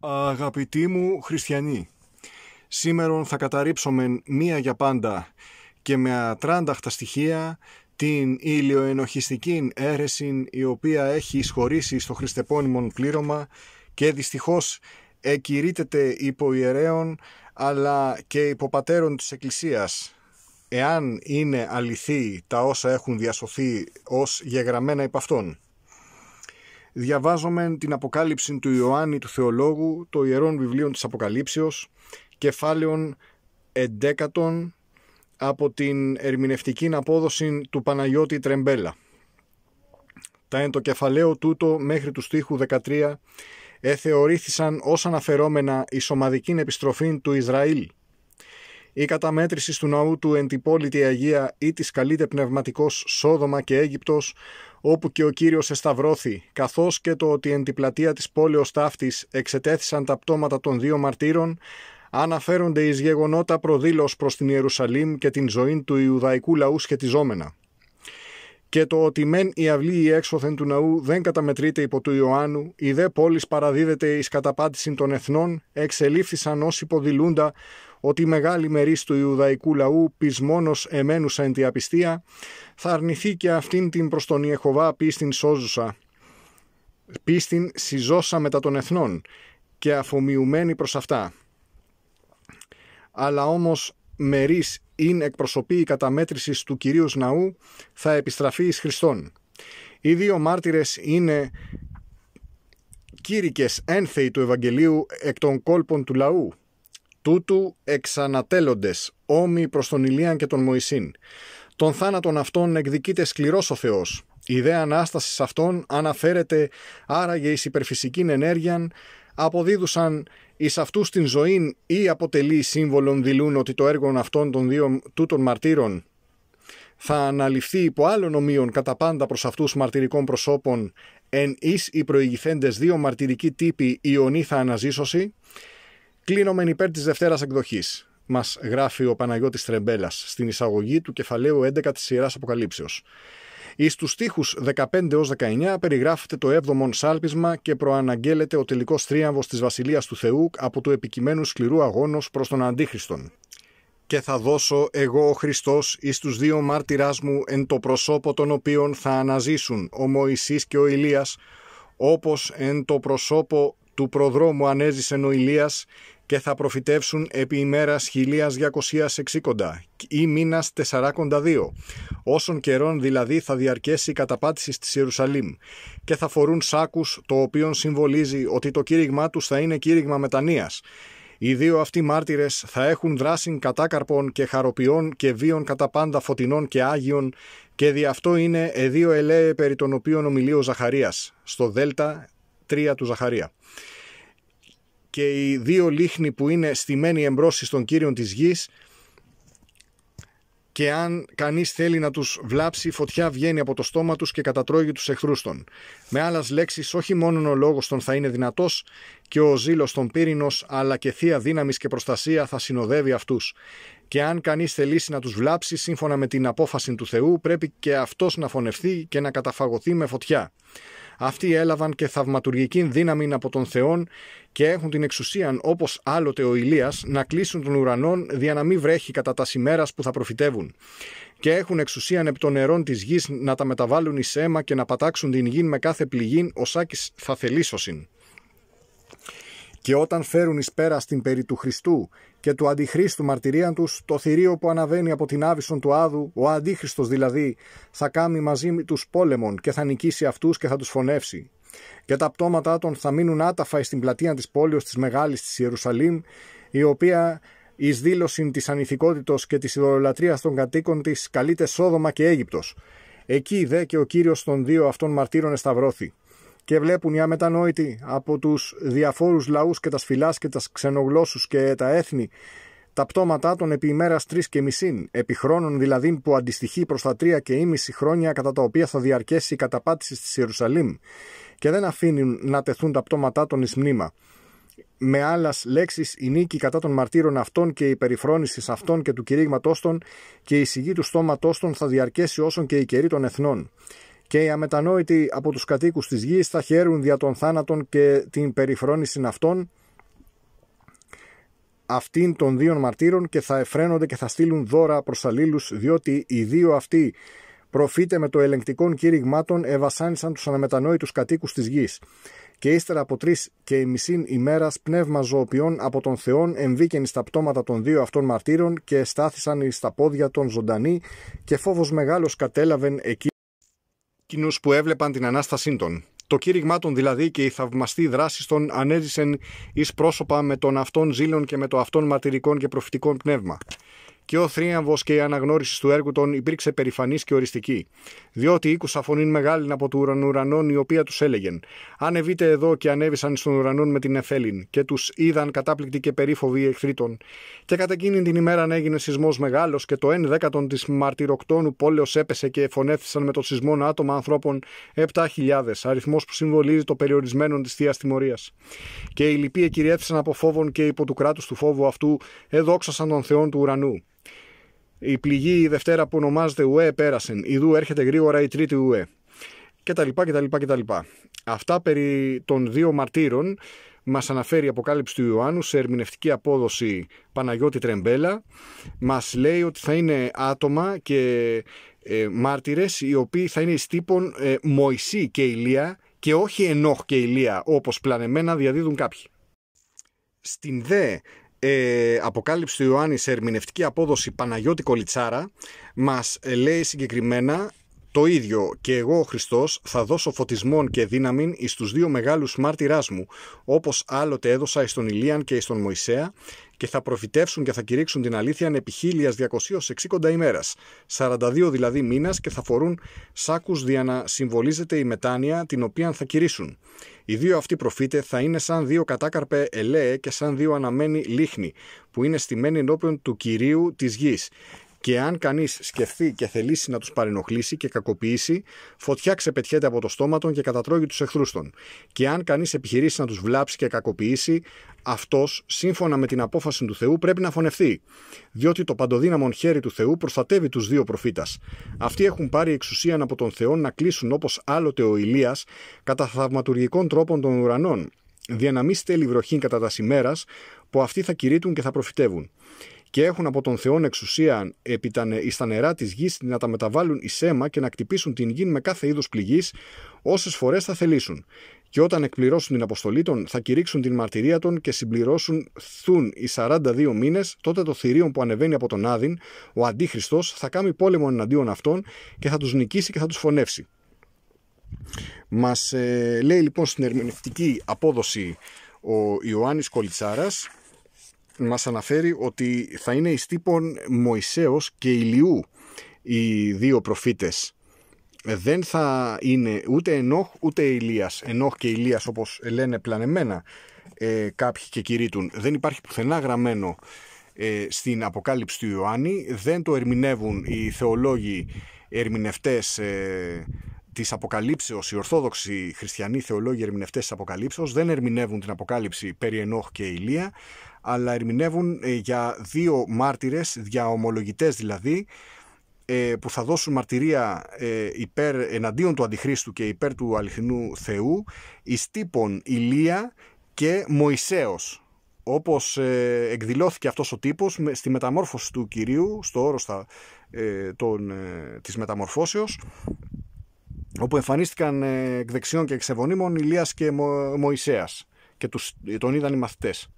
Αγαπητοί μου χριστιανοί, σήμερα θα καταρρύψουμε μία για πάντα και με ατράνταχτα στοιχεία την ηλιοενοχιστική αίρεση η οποία έχει εισχωρήσει στο χριστεπώνυμον πλήρωμα και δυστυχώς εκηρύτεται υπό ιερέων αλλά και υπό πατέρων της Εκκλησίας. Εάν είναι αληθή τα όσα έχουν διασωθεί ως γεγραμμένα υπ' αυτών διαβάζομαι την αποκάλυψη του Ιωάννη του Θεολόγου, το ιερών βιβλίων της Αποκαλύψεως, κεφάλαιων εντέκατων από την ερμηνευτική απόδοση του Παναγιώτη Τρεμπέλα. Τα εν το κεφαλαίο τούτο μέχρι τους στίχους 13 εθεωρήθησαν ως αναφερόμενα η σωματική επιστροφή του Ισραήλ η καταμέτρηση του ναού του εν Αγία ή της καλείται πνευματικός Σόδομα και Αίγυπτος, όπου και ο Κύριος εσταυρώθη, καθώς και το ότι εν την πλατεία της πόλεως ταύτης εξετέθησαν τα πτώματα των δύο μαρτύρων, αναφέρονται εις γεγονότα προδήλως προς την Ιερουσαλήμ και την ζωή του Ιουδαϊκού λαού σχετιζόμενα. Και το ότι μεν η αυλή η έξωθεν του ναού δεν καταμετρείται υπό του Ιωάννου, η δε πόλης παραδίδεται εις καταπάτηση των εθνών, εξελίφθησαν ω υποδηλούντα ότι η μεγάλη μερίς του Ιουδαϊκού λαού μόνος εμένουσα εν τη απιστία θα αρνηθεί και αυτήν την προς τον Ιεχωβά πίστην σώζουσα πίστην συζώσα μετά των εθνών και αφομοιουμένη προς αυτά. Αλλά όμως μερίς ειν εκπροσωπεί η καταμέτρηση του Κυρίου Ναού θα επιστραφεί εις Χριστόν. Οι δύο μάρτυρες είναι κήρυκες ένθεοι του Ευαγγελίου εκ των κόλπων του λαού τούτου εξανατέλλοντες, όμοι προς τον Ηλίαν και τον Μωυσήν. Τον θάνατον αυτών εκδικείται σκληρός ο Θεός. Η ιδέα ανάστασης αυτών αναφέρεται άραγε εις υπερφυσικήν ενέργειαν, αποδίδουσαν εις αυτούς την ζωήν ή αποτελεί σύμβολον δηλούν ότι το έργο αυτών των δύο τούτων μαρτύρων θα αναλυφθεί υπό άλλων ομοίων κατά πάντα προς αυτούς μαρτυρικών προσώπων εν εις οι προηγηθέντες δύο μαρτυρικοί τύποι ιονή θα αναζήσωση Κλείνω υπέρ της Δευτέρας εκδοχής. Μας γράφει ο Παναγιώτης Τρεμπέλας στην εισαγωγή του κεφαλαίου 11 τη σειρά Αποκαλύψεως. Εις τους στίχους 15 19 περιγράφεται το 7ο σάλπισμα και προαναγγέλλεται ο τελικός ο τελικο τριαμβο της Βασιλείας του Θεού από του επικειμένου σκληρού αγώνος προς τον Αντίχριστον. «Και θα δώσω εγώ ο Χριστός, εις τους δύο μάρτυράς μου εν το προσώπο των οποίων θα αναζήσουν ο Μωυσής και ο Ηλίας, όπως εν το προσώπο του προδρόμου ανέζησε ο Ηλίας και θα προφητεύσουν επί ημέρας 1260 ή μήνας 42, όσων καιρών δηλαδή θα διαρκέσει η καταπάτηση της Ιερουσαλήμ και θα φορούν σάκους το οποίο συμβολίζει ότι το κήρυγμά τους θα είναι κήρυγμα μετανοίας. Οι δύο αυτοί μάρτυρες θα έχουν δράση κατάκαρπων και χαροποιών και βίων κατά πάντα φωτεινών και άγιων και δι' αυτό είναι εδίο ελέε περί των οποίων ομιλεί ο Ζαχαρίας, στο Δέλτα 3 του Ζαχαρία και οι δύο λίχνοι που είναι στημένοι εμπρόσει των κύριων της γης και αν κανείς θέλει να τους βλάψει, φωτιά βγαίνει από το στόμα τους και κατατρώγει τους εχθρούς των. Με άλλες λέξεις, όχι μόνο ο λόγος των θα είναι δυνατός και ο ζήλος των πύρινος, αλλά και θεία δύναμης και προστασία θα συνοδεύει αυτούς. Και αν κανείς θελήσει να τους βλάψει, σύμφωνα με την απόφαση του Θεού, πρέπει και αυτός να φωνευτεί και να καταφαγωθεί με φωτιά. Αυτοί έλαβαν και θαυματουργική δύναμη από τον Θεόν και έχουν την εξουσία, όπως άλλοτε ο Ηλίας, να κλείσουν τον ουρανό δια να μην βρέχει κατά τας σημέρα που θα προφητεύουν. Και έχουν εξουσία επί των νερών της γης να τα μεταβάλουν εις αίμα και να πατάξουν την γη με κάθε πληγήν, ω θα θελήσωσιν. Και όταν φέρουν εις πέρας στην περί του Χριστού και του Αντιχρίστου μαρτυρίαν τους, το θηρίο που αναβαίνει από την άβυσον του Άδου, ο Αντίχριστος δηλαδή, θα κάνει μαζί με τους πόλεμον και θα νικήσει αυτούς και θα τους φωνεύσει. Και τα πτώματα των θα μείνουν άταφα την πλατεία της πόλεως της Μεγάλης της Ιερουσαλήμ, η οποία εις δήλωση της ανηθικότητος και της ιδωλολατρεία των κατοίκων της καλείται Σόδομα και Αίγυπτος. Εκεί δε και ο κύριος των δύο αυτών μαρτύρων εσταυρώθη και βλέπουν οι αμετανόητοι από τους διαφόρους λαούς και τα σφυλάς και τα ξενογλώσσους και τα έθνη τα πτώματά των επί ημέρας 3 και μισήν, επί χρόνων δηλαδή που αντιστοιχεί προς τα τρία και ήμιση χρόνια κατά τα οποία θα διαρκέσει η καταπάτηση της Ιερουσαλήμ και δεν αφήνουν να τεθούν τα πτώματά των εις μνήμα. Με άλλε λέξεις, η νίκη κατά των μαρτύρων αυτών και η περιφρόνηση αυτών και του κηρύγματός των και η σιγή του στόματός των θα διαρκέσει όσων και η καιρή των εθνών και οι αμετανόητοι από τους κατοίκους της γης θα χαίρουν δια των θάνατων και την περιφρόνηση αυτών αυτήν των δύο μαρτύρων και θα εφραίνονται και θα στείλουν δώρα προς αλλήλους διότι οι δύο αυτοί προφήτε με το ελεγκτικό κήρυγμάτων εβασάνισαν ευασάνισαν τους αναμετανόητους κατοίκους της γης και ύστερα από τρεις και μισή ημέρας πνεύμα ζωοποιών από τον Θεόν εμβήκεν στα πτώματα των δύο αυτών μαρτύρων και στάθησαν στα πόδια των ζωντανοί και φόβος μεγάλος κατέλαβεν εκεί εκείνου που έβλεπαν την ανάστασή των. Το κήρυγμά των δηλαδή και η θαυμαστή δράση των ανέζησαν εις πρόσωπα με τον αυτόν ζήλων και με το αυτόν μαρτυρικών και προφητικών πνεύμα και ο θρίαμβος και η αναγνώριση του έργου των υπήρξε περηφανής και οριστική. Διότι ήκουσα φωνή μεγάλη από του ουρανών η οποία τους έλεγεν: Ανεβείτε εδώ και ανέβησαν στον ουρανόν με την Εφέλην και τους είδαν κατάπληκτοι και περίφοβοι εχθροί των. Και κατά εκείνη την ημέρα έγινε σεισμός μεγάλος και το 1 δέκατον της μαρτυροκτόνου πόλεως έπεσε και εφωνέθησαν με το σεισμό άτομα ανθρώπων 7.000, αριθμός που συμβολίζει το περιορισμένο της θεία τιμωρίας. Και οι λοιποί εκυριεύθησαν από φόβων και υπό του κράτους του φόβου αυτού εδόξασαν τον Θεόν του ουρανού η πληγή η Δευτέρα που ονομάζεται ΟΕ πέρασε, Δου έρχεται γρήγορα η τρίτη λοιπά και τα λοιπά Αυτά περί των δύο μαρτύρων μας αναφέρει η Αποκάλυψη του Ιωάννου σε ερμηνευτική απόδοση Παναγιώτη Τρεμπέλα. Μας λέει ότι θα είναι άτομα και ε, μάρτυρες οι οποίοι θα είναι εις τύπων ε, Μωυσή και Ηλία και όχι Ενόχ και Ηλία όπως πλανεμένα διαδίδουν κάποιοι. Στην δε ε, αποκάλυψη του Ιωάννη σε ερμηνευτική απόδοση Παναγιώτη Κολιτσάρα μας ε, λέει συγκεκριμένα το ίδιο και εγώ ο Χριστός θα δώσω φωτισμόν και δύναμην εις τους δύο μεγάλους μάρτυράς μου, όπως άλλοτε έδωσα εις τον Ηλίαν και εις τον Μωυσέα, και θα προφητεύσουν και θα κηρύξουν την αλήθεια επί 1260 ημέρα, 42 δηλαδή μήνας, και θα φορούν σάκους για να συμβολίζεται η μετάνοια την οποία θα κηρύσουν. Οι δύο αυτοί προφήτε θα είναι σαν δύο κατάκαρπε ελαίε και σαν δύο αναμένοι λίχνοι που είναι στημένοι ενώπιον του κυρίου της γης. Και αν κανείς σκεφτεί και θελήσει να τους παρενοχλήσει και κακοποιήσει, φωτιά ξεπετιέται από το στόμα των και κατατρώγει τους εχθρού των. Και αν κανείς επιχειρήσει να τους βλάψει και κακοποιήσει, αυτός, σύμφωνα με την απόφαση του Θεού, πρέπει να φωνευτεί. Διότι το παντοδύναμον χέρι του Θεού προστατεύει τους δύο προφήτας. Αυτοί έχουν πάρει εξουσία από τον Θεό να κλείσουν όπως άλλοτε ο Ηλίας κατά θαυματουργικών τρόπων των ουρανών. στέλνει βροχή κατά τας σημέρα, που αυτοί θα κηρύττουν και θα προφητεύουν και έχουν από τον Θεόν εξουσία επί τα, νερά της γης να τα μεταβάλουν εις αίμα και να κτυπήσουν την γη με κάθε είδους πληγής. Όσες φορές θα θελήσουν. Και όταν εκπληρώσουν την αποστολή των, θα κηρύξουν την μαρτυρία των και συμπληρώσουν θούν οι 42 μήνες, τότε το θηρίο που ανεβαίνει από τον Άδην, ο Αντίχρηστο, θα κάνει πόλεμο εναντίον αυτών και θα τους νικήσει και θα τους φωνεύσει. Μας ε, λέει λοιπόν στην ερμηνευτική απόδοση ο Ιωάννης Κολιτσάρας μας αναφέρει ότι θα είναι εις τύπον Μωυσέος και Ηλιού οι δύο προφήτες. Δεν θα είναι ούτε Ενόχ ούτε Ηλίας. Ενόχ και Ηλίας όπως λένε πλανεμένα ε, κάποιοι και κηρύττουν. Δεν υπάρχει πουθενά γραμμένο ε, στην Αποκάλυψη του Ιωάννη. Δεν το ερμηνεύουν οι θεολόγοι ερμηνευτές ε, της Αποκαλύψεως, οι Ορθόδοξοι χριστιανοί θεολόγοι ερμηνευτές της Αποκαλύψεως δεν ερμηνεύουν την Αποκάλυψη περί Ενόχ και Ηλία, αλλά ερμηνεύουν ε, για δύο μάρτυρες, διαομολογητέ δηλαδή, ε, που θα δώσουν μαρτυρία ε, υπέρ, εναντίον του Αντιχρίστου και υπέρ του αληθινού Θεού, εις τύπων Ηλία και Μωυσέως... Όπως εκδηλώθηκε αυτός ο τύπος στη μεταμόρφωση του Κυρίου, στο όρο ε, όπου εμφανίστηκαν ε, εκ δεξιών και εξεβονίμων Ηλίας και Μωυσέας και τους, τον είδαν οι μαθητές.